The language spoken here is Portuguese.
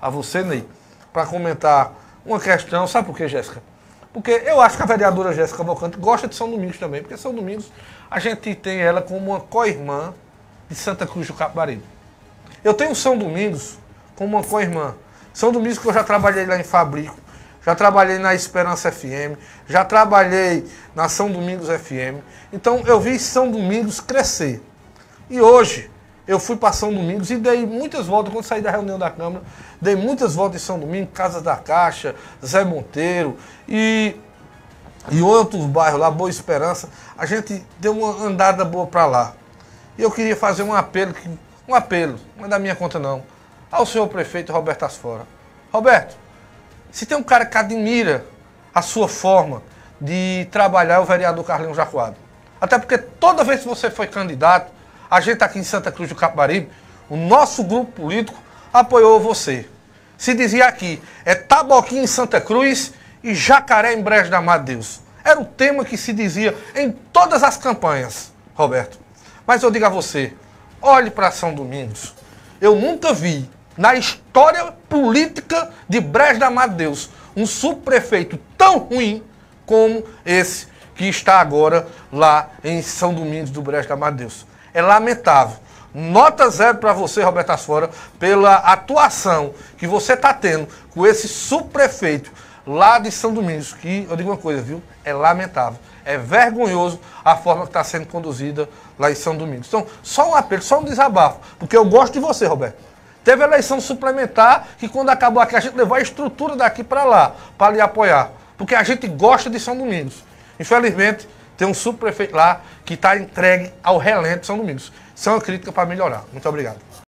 a você, Ney, para comentar uma questão. Sabe por quê, Jéssica? Porque eu acho que a vereadora Jéssica Cavalcante gosta de São Domingos também, porque São Domingos a gente tem ela como uma co-irmã de Santa Cruz do Capibaribe. Eu tenho São Domingos como uma co-irmã. São Domingos que eu já trabalhei lá em Fabrico, já trabalhei na Esperança FM, já trabalhei na São Domingos FM. Então eu vi São Domingos crescer. E hoje, eu fui para São Domingos e dei muitas voltas, quando saí da reunião da Câmara, dei muitas voltas em São Domingos, Casa da Caixa, Zé Monteiro e, e outros bairros lá, Boa Esperança. A gente deu uma andada boa para lá. E eu queria fazer um apelo, um apelo, não é da minha conta não, ao senhor prefeito Roberto Asfora. Roberto, se tem um cara que admira a sua forma de trabalhar, é o vereador Carlinhos Jacuado, Até porque toda vez que você foi candidato, a gente tá aqui em Santa Cruz do Capibaribe, o nosso grupo político apoiou você. Se dizia aqui, é Taboquim em Santa Cruz e Jacaré em Brejo da Deus. Era o tema que se dizia em todas as campanhas, Roberto. Mas eu digo a você, olhe para São Domingos. Eu nunca vi na história política de Brejo da Deus um subprefeito tão ruim como esse que está agora lá em São Domingos do Brejo de deus É lamentável. Nota zero para você, Roberto Asfora, pela atuação que você está tendo com esse subprefeito lá de São Domingos, que, eu digo uma coisa, viu? É lamentável. É vergonhoso a forma que está sendo conduzida lá em São Domingos. Então, só um apelo, só um desabafo, porque eu gosto de você, Roberto. Teve eleição suplementar que quando acabou aqui a gente levou a estrutura daqui para lá, para lhe apoiar. Porque a gente gosta de São Domingos. Infelizmente, tem um subprefeito lá que está entregue ao relento São Domingos. São é uma crítica para melhorar. Muito obrigado.